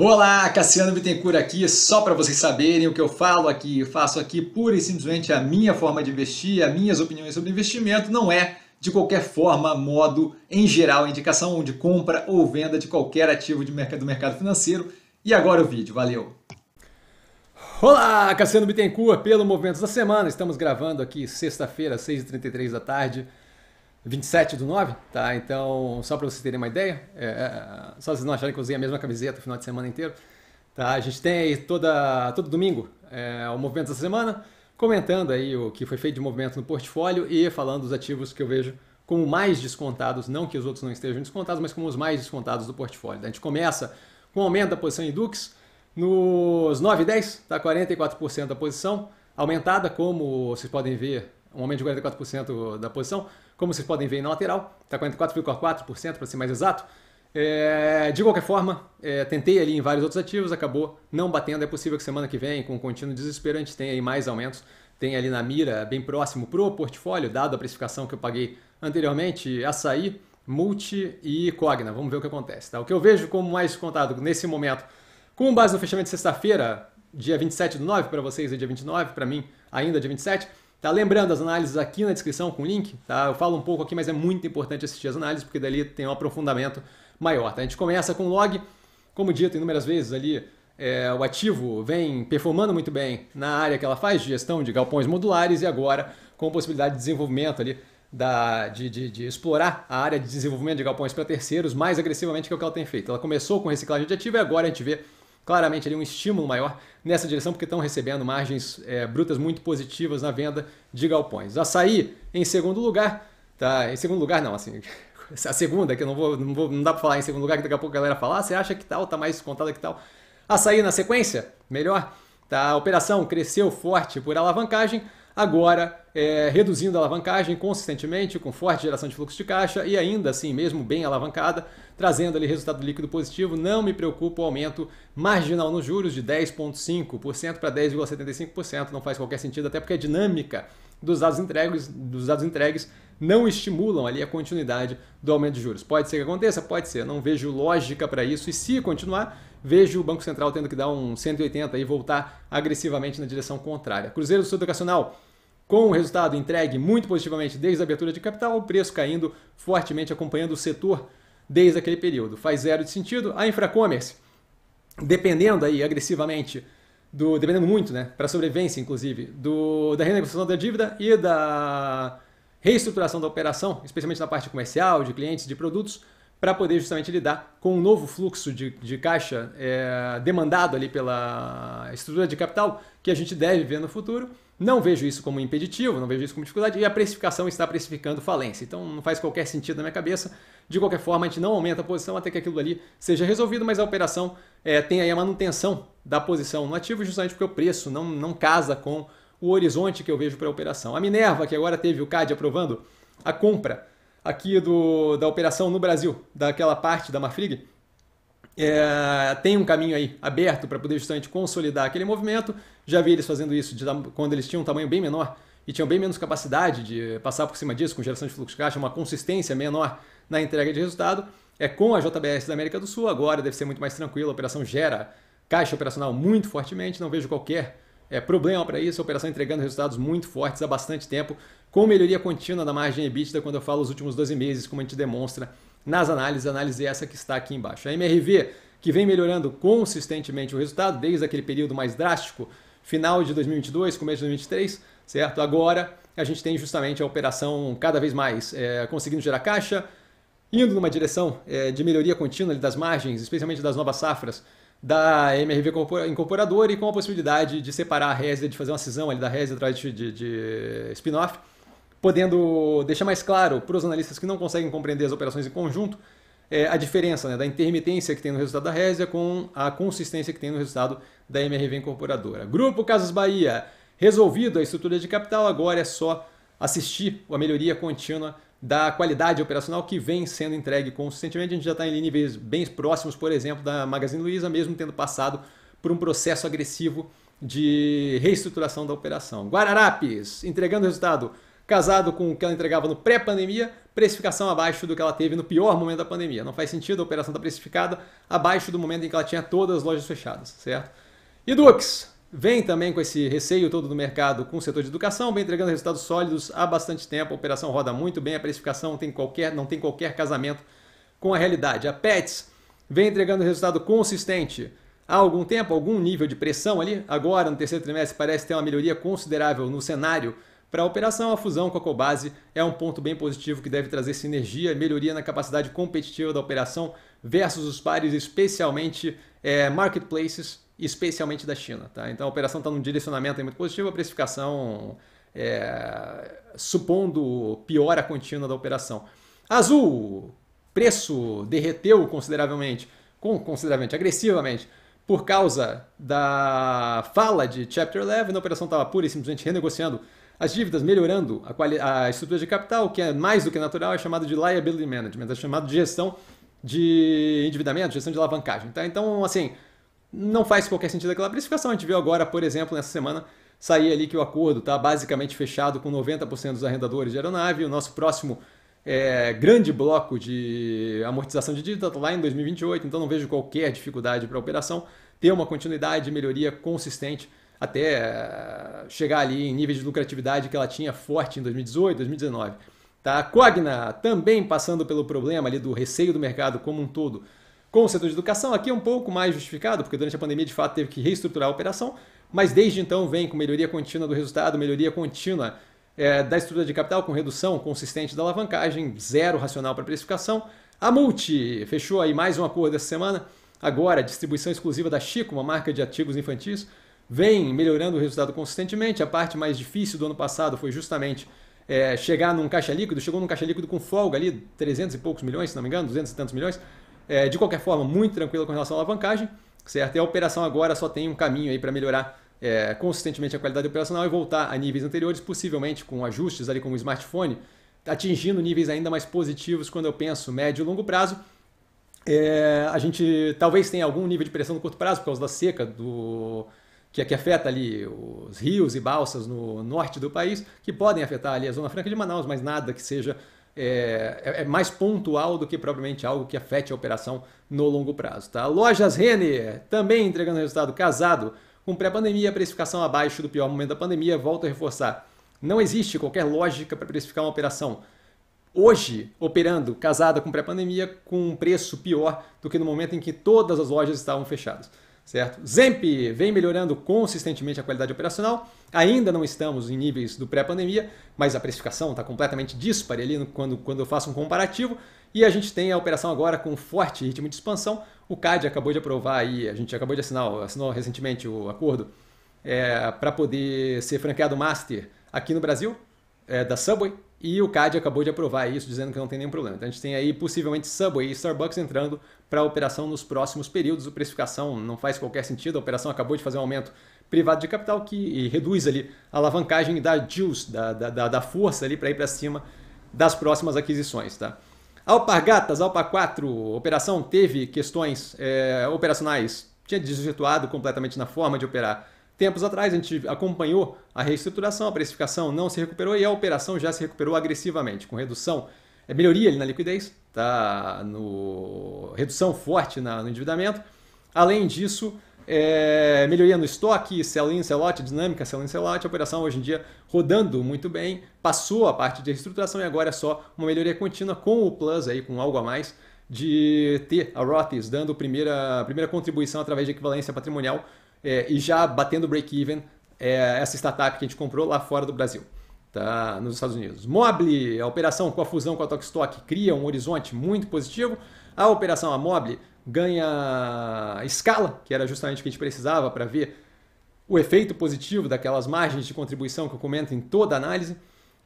Olá, Cassiano Bittencourt aqui, só para vocês saberem o que eu falo aqui, eu faço aqui pura e simplesmente a minha forma de investir, as minhas opiniões sobre investimento, não é de qualquer forma, modo, em geral, indicação de compra ou venda de qualquer ativo de mercado, do mercado financeiro. E agora o vídeo, valeu! Olá, Cassiano Bittencourt, pelo Movimentos da Semana, estamos gravando aqui sexta-feira, 6h33 da tarde, 27 do 9, tá? Então, só para vocês terem uma ideia, é, é, só vocês não acharem que eu usei a mesma camiseta o final de semana inteiro, tá? A gente tem aí toda, todo domingo é, o movimento da semana, comentando aí o que foi feito de movimento no portfólio e falando dos ativos que eu vejo como mais descontados, não que os outros não estejam descontados, mas como os mais descontados do portfólio. A gente começa com o aumento da posição em Dux, nos 9 e 10, tá 44% da posição, aumentada como vocês podem ver um aumento de 44% da posição. Como vocês podem ver na lateral, está 44,4% para ser mais exato. É, de qualquer forma, é, tentei ali em vários outros ativos, acabou não batendo. É possível que semana que vem, com um contínuo desespero, a gente tenha aí mais aumentos. Tem ali na mira, bem próximo pro portfólio, dado a precificação que eu paguei anteriormente, açaí, multi e cogna. Vamos ver o que acontece. Tá? O que eu vejo como mais contado nesse momento, com base no fechamento de sexta-feira, dia 27 do 9 para vocês, é dia 29, para mim ainda é dia 27, Tá lembrando as análises aqui na descrição com o link, tá? Eu falo um pouco aqui, mas é muito importante assistir as análises porque dali tem um aprofundamento maior, tá? A gente começa com o log, como dito inúmeras vezes ali, é, o ativo vem performando muito bem na área que ela faz de gestão de galpões modulares e agora com possibilidade de desenvolvimento ali da, de, de, de, explorar a área de desenvolvimento de galpões para terceiros mais agressivamente que é o que ela tem feito. Ela começou com reciclagem de ativo e agora a gente vê claramente ali um estímulo maior nessa direção, porque estão recebendo margens é, brutas muito positivas na venda de galpões. Açaí, em segundo lugar, tá? Em segundo lugar, não, assim, a segunda, que eu não vou, não vou, não dá para falar em segundo lugar, que daqui a pouco a galera fala, ah, você acha que tal, tá mais contada que tal. Açaí na sequência, melhor, tá? A operação cresceu forte por alavancagem, Agora, é, reduzindo a alavancagem consistentemente, com forte geração de fluxo de caixa e ainda assim mesmo bem alavancada, trazendo ali resultado líquido positivo, não me preocupa o aumento marginal nos juros de 10,5% para 10,75%, não faz qualquer sentido, até porque a dinâmica dos dados entregues, dos dados entregues não estimulam ali a continuidade do aumento de juros. Pode ser que aconteça, pode ser, não vejo lógica para isso e se continuar, vejo o Banco Central tendo que dar um 180 e voltar agressivamente na direção contrária. Cruzeiro do Sul Educacional com o resultado entregue muito positivamente desde a abertura de capital, o preço caindo fortemente acompanhando o setor desde aquele período. Faz zero de sentido. A Infracommerce, dependendo aí agressivamente, do, dependendo muito, né, para sobrevivência inclusive, do, da renegociação da dívida e da reestruturação da operação, especialmente na parte comercial, de clientes, de produtos, para poder justamente lidar com um novo fluxo de, de caixa é, demandado ali pela estrutura de capital que a gente deve ver no futuro não vejo isso como impeditivo, não vejo isso como dificuldade, e a precificação está precificando falência. Então não faz qualquer sentido na minha cabeça. De qualquer forma, a gente não aumenta a posição até que aquilo ali seja resolvido, mas a operação é, tem aí a manutenção da posição no ativo, justamente porque o preço não, não casa com o horizonte que eu vejo para a operação. A Minerva, que agora teve o CAD aprovando a compra aqui do, da operação no Brasil, daquela parte da Mafrig, é, tem um caminho aí aberto para poder justamente consolidar aquele movimento. Já vi eles fazendo isso de, quando eles tinham um tamanho bem menor e tinham bem menos capacidade de passar por cima disso, com geração de fluxo de caixa, uma consistência menor na entrega de resultado. É com a JBS da América do Sul, agora deve ser muito mais tranquilo, a operação gera caixa operacional muito fortemente, não vejo qualquer é, problema para isso, a operação entregando resultados muito fortes há bastante tempo, com melhoria contínua da margem EBITDA, quando eu falo os últimos 12 meses, como a gente demonstra nas análises, análise essa que está aqui embaixo. A MRV, que vem melhorando consistentemente o resultado desde aquele período mais drástico, final de 2022, começo de 2023, certo? Agora a gente tem justamente a operação cada vez mais é, conseguindo gerar caixa, indo numa direção é, de melhoria contínua das margens, especialmente das novas safras da MRV incorporadora e com a possibilidade de separar a Resia, de fazer uma cisão ali da Resia atrás de, de, de spin-off podendo deixar mais claro para os analistas que não conseguem compreender as operações em conjunto é, a diferença né, da intermitência que tem no resultado da Résia com a consistência que tem no resultado da MRV Incorporadora. Grupo Casas Bahia, resolvido a estrutura de capital, agora é só assistir a melhoria contínua da qualidade operacional que vem sendo entregue consistentemente. A gente já está em níveis bem próximos, por exemplo, da Magazine Luiza, mesmo tendo passado por um processo agressivo de reestruturação da operação. Guararapes, entregando resultado casado com o que ela entregava no pré-pandemia, precificação abaixo do que ela teve no pior momento da pandemia. Não faz sentido a operação estar tá precificada abaixo do momento em que ela tinha todas as lojas fechadas, certo? E Dux vem também com esse receio todo do mercado com o setor de educação, vem entregando resultados sólidos há bastante tempo, a operação roda muito bem, a precificação tem qualquer, não tem qualquer casamento com a realidade. A Pets vem entregando resultado consistente há algum tempo, algum nível de pressão ali. Agora, no terceiro trimestre, parece ter uma melhoria considerável no cenário para a operação, a fusão com a Cobase é um ponto bem positivo que deve trazer sinergia e melhoria na capacidade competitiva da operação versus os pares, especialmente é, marketplaces, especialmente da China. Tá? Então a operação está num direcionamento muito positivo, a precificação é, supondo piora contínua da operação. Azul, preço derreteu consideravelmente, consideravelmente, agressivamente, por causa da fala de Chapter 11, a operação estava pura e simplesmente renegociando as dívidas melhorando a, a estrutura de capital, que é mais do que natural, é chamado de liability management, é chamado de gestão de endividamento, gestão de alavancagem. Tá? Então, assim, não faz qualquer sentido aquela precificação. A gente viu agora, por exemplo, nessa semana, sair ali que o acordo está basicamente fechado com 90% dos arrendadores de aeronave. O nosso próximo é, grande bloco de amortização de dívida está lá em 2028, então não vejo qualquer dificuldade para a operação ter uma continuidade e melhoria consistente até eh, chegar ali em níveis de lucratividade que ela tinha forte em 2018, 2019. Tá? A Cogna também passando pelo problema ali do receio do mercado como um todo com o setor de educação, aqui é um pouco mais justificado, porque durante a pandemia de fato teve que reestruturar a operação, mas desde então vem com melhoria contínua do resultado, melhoria contínua é, da estrutura de capital, com redução consistente da alavancagem, zero racional para precificação. A Multi fechou aí mais um acordo essa semana, agora distribuição exclusiva da Chico, uma marca de artigos infantis, vem melhorando o resultado consistentemente. A parte mais difícil do ano passado foi justamente é, chegar num caixa líquido. Chegou num caixa líquido com folga ali, 300 e poucos milhões, se não me engano, 200 e tantos milhões. É, de qualquer forma, muito tranquilo com relação à alavancagem, certo? E a operação agora só tem um caminho aí para melhorar é, consistentemente a qualidade operacional e voltar a níveis anteriores, possivelmente com ajustes ali como o smartphone, atingindo níveis ainda mais positivos quando eu penso médio e longo prazo. É, a gente talvez tenha algum nível de pressão no curto prazo por causa da seca, do, que, é que afeta ali os rios e balsas no norte do país, que podem afetar ali a Zona Franca de Manaus, mas nada que seja é, é, é mais pontual do que propriamente algo que afete a operação no longo prazo. Tá? Lojas Renner também entregando resultado casado com pré-pandemia, precificação abaixo do pior momento da pandemia. Volto a reforçar: não existe qualquer lógica para precificar uma operação hoje operando casada com pré-pandemia com um preço pior do que no momento em que todas as lojas estavam fechadas certo? Zemp vem melhorando consistentemente a qualidade operacional. Ainda não estamos em níveis do pré-pandemia, mas a precificação está completamente dispare ali quando, quando eu faço um comparativo. E a gente tem a operação agora com forte ritmo de expansão. O CAD acabou de aprovar aí, a gente acabou de assinar, assinou recentemente o acordo é, para poder ser franqueado master aqui no Brasil, é, da Subway, e o CAD acabou de aprovar isso, dizendo que não tem nenhum problema. Então a gente tem aí possivelmente Subway e Starbucks entrando para a operação nos próximos períodos. A precificação não faz qualquer sentido, a operação acabou de fazer um aumento privado de capital que reduz ali a alavancagem da juice, da, da, da força ali para ir para cima das próximas aquisições. Tá? Alpargatas, Alpa 4, operação teve questões é, operacionais, tinha desvirtuado completamente na forma de operar tempos atrás a gente acompanhou a reestruturação, a precificação não se recuperou e a operação já se recuperou agressivamente, com redução, é melhoria melhoria na liquidez, tá? no, redução forte na, no endividamento. Além disso, é, melhoria no estoque, sell-in, sell-out, dinâmica, sell-in, sell-out. A operação hoje em dia rodando muito bem, passou a parte de reestruturação e agora é só uma melhoria contínua com o plus aí, com algo a mais de ter a ROTES dando primeira, primeira contribuição através de equivalência patrimonial é, e já batendo break-even é, essa startup que a gente comprou lá fora do Brasil, tá? nos Estados Unidos. Mobile, a operação com a fusão com a Tokstok cria um horizonte muito positivo. A operação a Mobile ganha escala, que era justamente o que a gente precisava para ver o efeito positivo daquelas margens de contribuição que eu comento em toda a análise.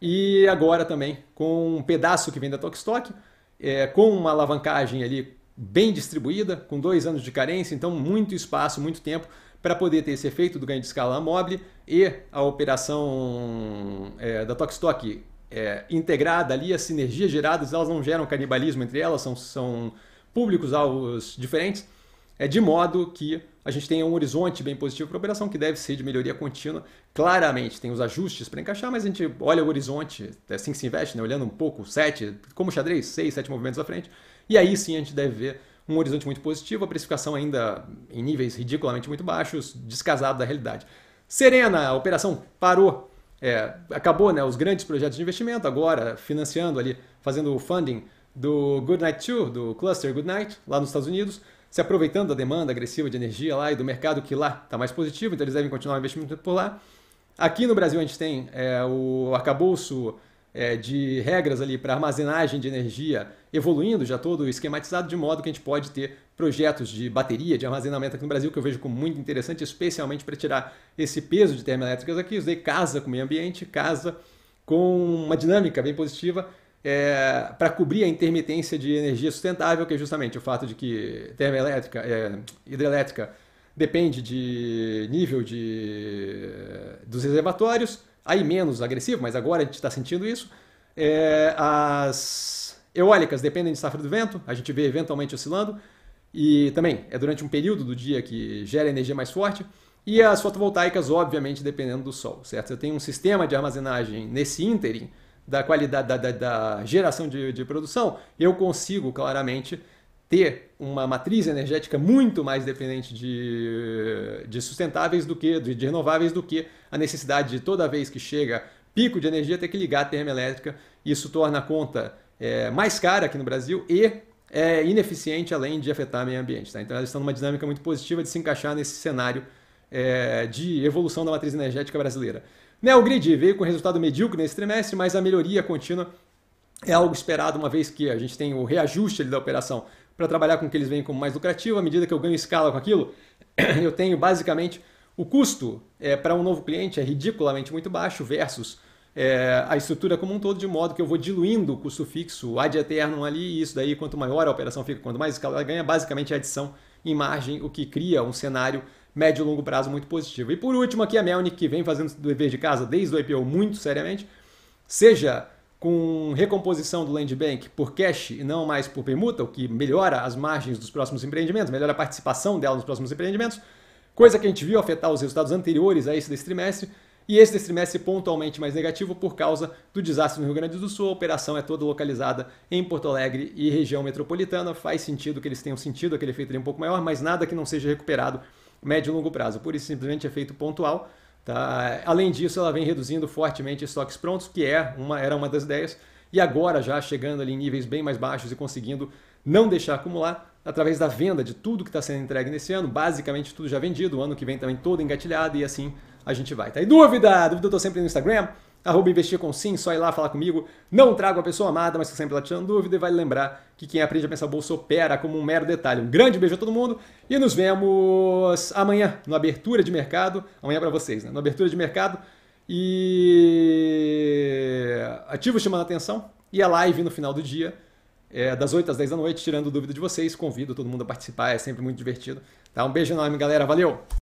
E agora também com um pedaço que vem da Tokstok, é, com uma alavancagem ali bem distribuída, com dois anos de carência, então muito espaço, muito tempo para poder ter esse efeito do ganho de escala mobile e a operação é, da Tokstok é, integrada ali, as sinergias geradas, elas não geram canibalismo entre elas, são, são públicos-alvos diferentes, é de modo que a gente tenha um horizonte bem positivo para a operação, que deve ser de melhoria contínua. Claramente, tem os ajustes para encaixar, mas a gente olha o horizonte, é assim que se investe, né? olhando um pouco, sete, como xadrez, seis, sete movimentos à frente, e aí sim a gente deve ver um horizonte muito positivo, a precificação ainda em níveis ridiculamente muito baixos, descasado da realidade. Serena, a operação parou, é, acabou né, os grandes projetos de investimento, agora financiando ali, fazendo o funding do Goodnight 2, do cluster Goodnight, lá nos Estados Unidos, se aproveitando da demanda agressiva de energia lá e do mercado que lá está mais positivo, então eles devem continuar o investimento por lá. Aqui no Brasil a gente tem é, o arcabouço é, de regras ali para armazenagem de energia evoluindo, já todo esquematizado, de modo que a gente pode ter projetos de bateria, de armazenamento aqui no Brasil, que eu vejo como muito interessante, especialmente para tirar esse peso de termoelétricas aqui, usei casa com o meio ambiente, casa com uma dinâmica bem positiva é, para cobrir a intermitência de energia sustentável, que é justamente o fato de que termoelétrica, é, hidrelétrica depende de nível de, dos reservatórios, aí menos agressivo, mas agora a gente está sentindo isso. É, as eólicas dependem de safra do vento, a gente vê eventualmente oscilando, e também é durante um período do dia que gera energia mais forte. E as fotovoltaicas, obviamente, dependendo do sol, certo? Você tem um sistema de armazenagem nesse ínterim da qualidade da, da, da geração de, de, produção, eu consigo claramente ter uma matriz energética muito mais dependente de, de sustentáveis do que de, de renováveis do que a necessidade de toda vez que chega pico de energia ter que ligar a termoelétrica. Isso torna a conta é, mais cara aqui no Brasil e é ineficiente além de afetar o meio ambiente. Tá? Então elas estão numa dinâmica muito positiva de se encaixar nesse cenário é, de evolução da matriz energética brasileira. Neogrid veio com resultado medíocre nesse trimestre, mas a melhoria contínua é algo esperado, uma vez que a gente tem o reajuste da operação para trabalhar com o que eles veem como mais lucrativo. À medida que eu ganho escala com aquilo, eu tenho basicamente o custo é, para um novo cliente é ridiculamente muito baixo versus é, a estrutura como um todo, de modo que eu vou diluindo o custo fixo ad eternum ali, e isso daí, quanto maior a operação fica, quanto mais escala ela ganha, basicamente é adição em margem, o que cria um cenário médio e longo prazo muito positivo. E por último, aqui a Melnik, que vem fazendo o dever de casa desde o IPO muito seriamente, seja com recomposição do land bank por cash e não mais por permuta, o que melhora as margens dos próximos empreendimentos, melhora a participação dela nos próximos empreendimentos, coisa que a gente viu afetar os resultados anteriores a esse desse trimestre, e esse desse trimestre pontualmente mais negativo por causa do desastre no Rio Grande do Sul. A operação é toda localizada em Porto Alegre e região metropolitana. Faz sentido que eles tenham sentido aquele efeito um pouco maior, mas nada que não seja recuperado médio e longo prazo. Por isso, simplesmente efeito pontual. Tá? Além disso, ela vem reduzindo fortemente estoques prontos, que é uma, era uma das ideias, e agora já chegando ali em níveis bem mais baixos e conseguindo não deixar acumular através da venda de tudo que está sendo entregue nesse ano, basicamente tudo já vendido, o ano que vem também todo engatilhado e assim a gente vai. Tá? E dúvida? Dúvida eu estou sempre no Instagram, arroba investir com sim, só ir lá falar comigo. Não trago a pessoa amada, mas que sempre lá tirando dúvida. E vai lembrar que quem aprende a pensar bolsa opera como um mero detalhe. Um grande beijo a todo mundo e nos vemos amanhã no Abertura de Mercado. Amanhã é para vocês, né? No Abertura de Mercado. E ativo chamando a atenção e a live no final do dia. É, das 8 às 10 da noite, tirando dúvida de vocês. Convido todo mundo a participar, é sempre muito divertido. Tá? Um beijo enorme, galera. Valeu!